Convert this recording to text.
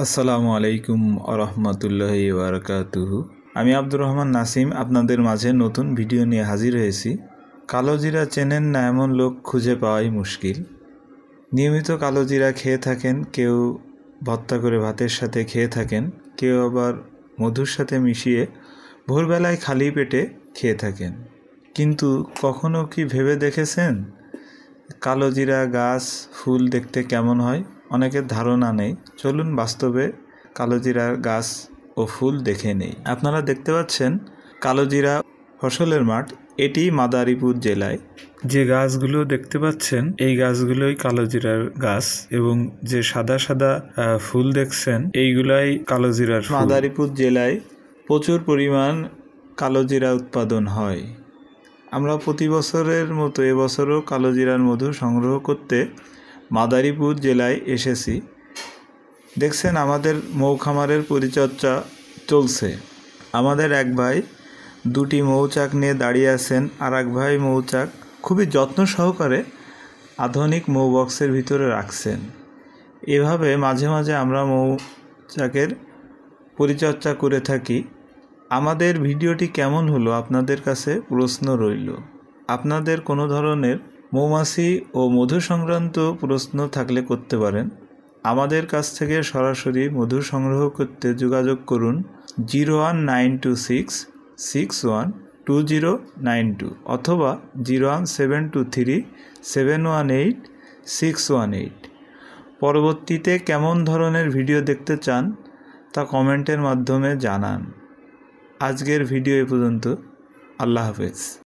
আসসালামু আলাইকুম আরহামতুল্লাহ বারকাতুহু আমি আব্দুর রহমান নাসিম আপনাদের মাঝে নতুন ভিডিও নিয়ে হাজির হয়েছি কালোজিরা চেনেন না এমন লোক খুঁজে পাওয়াই মুশকিল নিয়মিত কালোজিরা খেয়ে থাকেন কেউ ভত্তা করে ভাতের সাথে খেয়ে থাকেন কেউ আবার মধুর সাথে মিশিয়ে ভোরবেলায় খালি পেটে খেয়ে থাকেন কিন্তু কখনো কি ভেবে দেখেছেন কালোজিরা গাছ ফুল দেখতে কেমন হয় অনেকের ধারণা নেই চলুন বাস্তবে কালোজিরার গাছ ও ফুল দেখে নেই আপনারা দেখতে পাচ্ছেন কালোজিরা ফসলের মাঠ এটি মাদারীপুর জেলায় যে গাছগুলো দেখতে পাচ্ছেন এই গাছগুলোই কালোজিরার গাছ এবং যে সাদা সাদা ফুল দেখছেন এইগুলাই কালোজিরার মাদারীপুর জেলায় প্রচুর পরিমাণ কালোজিরা উৎপাদন হয় আমরা প্রতি বছরের মতো এবছরও কালোজিরার মধু সংগ্রহ করতে মাদারীপুর জেলায় এসেছি দেখছেন আমাদের মৌ খামারের পরিচর্যা চলছে আমাদের এক ভাই দুটি মৌচাক নিয়ে দাঁড়িয়ে আছেন আর এক ভাই মৌচাক খুবই যত্ন সহকারে আধুনিক মৌ বক্সের ভিতরে রাখছেন এভাবে মাঝে মাঝে আমরা মৌচাকের পরিচর্যা করে থাকি আমাদের ভিডিওটি কেমন হলো আপনাদের কাছে প্রশ্ন রইল আপনাদের কোনো ধরনের মৌমাছি ও মধু সংক্রান্ত প্রশ্ন থাকলে করতে পারেন আমাদের কাছ থেকে সরাসরি মধু সংগ্রহ করতে যোগাযোগ করুন zero one nine two six six one two zero nine two অথবা zero one seven two three seven one eight six one eight পরবর্তীতে কেমন ধরনের ভিডিও দেখতে চান তা কমেন্টের মাধ্যমে জানান আজকের ভিডিও এ পর্যন্ত আল্লাহ হাফেজ